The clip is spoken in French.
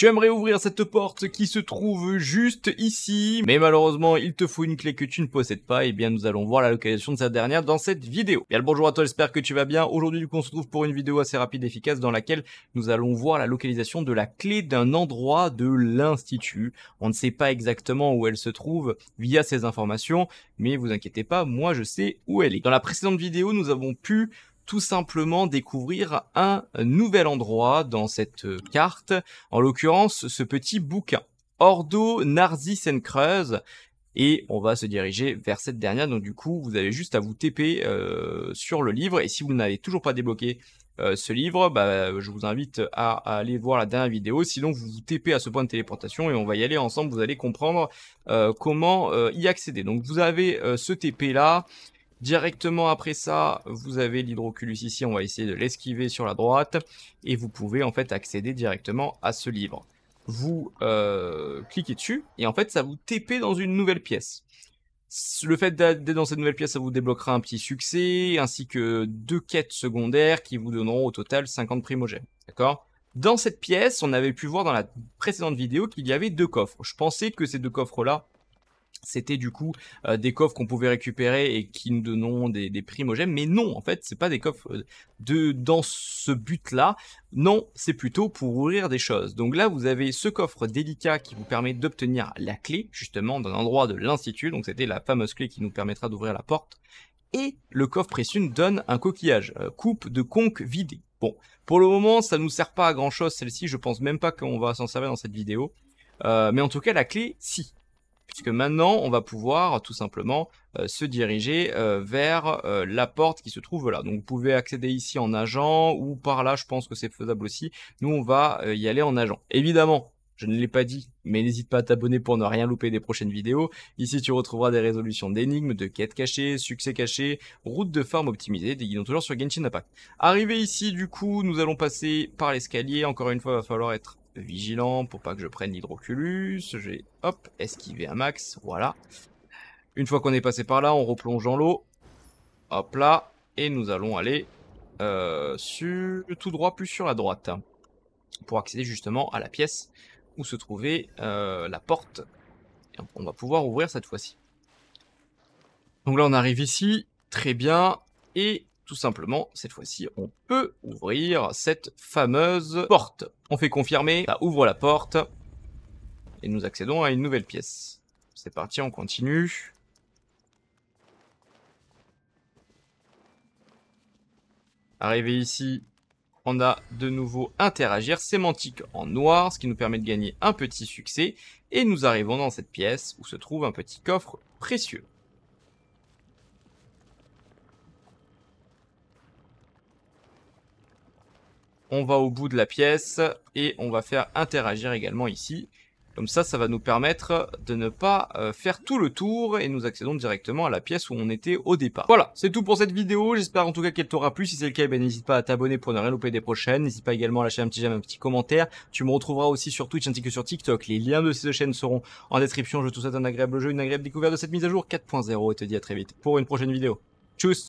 Tu aimerais ouvrir cette porte qui se trouve juste ici, mais malheureusement il te faut une clé que tu ne possèdes pas, et eh bien nous allons voir la localisation de cette dernière dans cette vidéo. Bien bonjour à toi, j'espère que tu vas bien. Aujourd'hui du coup on se trouve pour une vidéo assez rapide et efficace dans laquelle nous allons voir la localisation de la clé d'un endroit de l'institut. On ne sait pas exactement où elle se trouve via ces informations, mais vous inquiétez pas, moi je sais où elle est. Dans la précédente vidéo nous avons pu tout simplement découvrir un nouvel endroit dans cette carte, en l'occurrence ce petit bouquin. Ordo creuse et on va se diriger vers cette dernière. Donc du coup, vous avez juste à vous TP euh, sur le livre et si vous n'avez toujours pas débloqué euh, ce livre, bah, je vous invite à, aller voir la dernière vidéo. Sinon, vous vous TP à ce point de téléportation et on va y aller ensemble. Vous allez comprendre euh, comment y accéder. Donc vous avez ce TP là Directement après ça, vous avez l'hydroculus ici, on va essayer de l'esquiver sur la droite, et vous pouvez en fait accéder directement à ce livre. Vous euh, cliquez dessus, et en fait ça vous TP dans une nouvelle pièce. Le fait d'être dans cette nouvelle pièce, ça vous débloquera un petit succès, ainsi que deux quêtes secondaires qui vous donneront au total 50 primogènes, d'accord Dans cette pièce, on avait pu voir dans la précédente vidéo qu'il y avait deux coffres. Je pensais que ces deux coffres-là c'était du coup euh, des coffres qu'on pouvait récupérer et qui nous donnent des, des primogènes. Mais non, en fait, c'est pas des coffres euh, de dans ce but-là. Non, c'est plutôt pour ouvrir des choses. Donc là, vous avez ce coffre délicat qui vous permet d'obtenir la clé, justement, d'un endroit de l'institut. Donc c'était la fameuse clé qui nous permettra d'ouvrir la porte. Et le coffre précieux donne un coquillage, euh, coupe de conque vidée. Bon, pour le moment, ça nous sert pas à grand chose celle-ci. Je pense même pas qu'on va s'en servir dans cette vidéo. mais en tout cas, la clé, si que maintenant, on va pouvoir tout simplement euh, se diriger euh, vers euh, la porte qui se trouve là. Donc vous pouvez accéder ici en agent ou par là, je pense que c'est faisable aussi. Nous, on va y aller en agent. Évidemment, je ne l'ai pas dit, mais n'hésite pas à t'abonner pour ne rien louper des prochaines vidéos. Ici, tu retrouveras des résolutions d'énigmes, de quêtes cachées, succès cachés, routes de farm optimisées, des guidons toujours sur Genshin Impact. Arrivé ici, du coup, nous allons passer par l'escalier. Encore une fois, il va falloir être vigilant pour pas que je prenne l'hydroculus. J'ai, hop, esquivé un max, voilà. Une fois qu'on est passé par là, on replonge dans l'eau. Hop là, et nous allons aller euh, sur, tout droit plus sur la droite. Hein, pour accéder justement à la pièce où se trouvait euh, la porte. on va pouvoir ouvrir cette fois-ci. Donc là on arrive ici, très bien. Et tout simplement, cette fois-ci, on peut ouvrir cette fameuse porte. On fait confirmer, ça ouvre la porte. Et nous accédons à une nouvelle pièce. C'est parti, on continue. Arrivé ici, on a de nouveau interagir sémantique en noir, ce qui nous permet de gagner un petit succès. Et nous arrivons dans cette pièce où se trouve un petit coffre précieux. on va au bout de la pièce et on va faire interagir également ici. Comme ça, ça va nous permettre de ne pas euh, faire tout le tour et nous accédons directement à la pièce où on était au départ. Voilà, c'est tout pour cette vidéo. J'espère en tout cas qu'elle t'aura plu. Si c'est le cas, eh ben, n'hésite pas à t'abonner pour ne rien louper des prochaines. N'hésite pas également à lâcher un petit j'aime, un petit commentaire. Tu me retrouveras aussi sur Twitch ainsi que sur TikTok. Les liens de ces deux chaînes seront en description. Je te souhaite un agréable jeu, une agréable découverte de cette mise à jour 4.0 et te dis à très vite pour une prochaine vidéo. Tchuss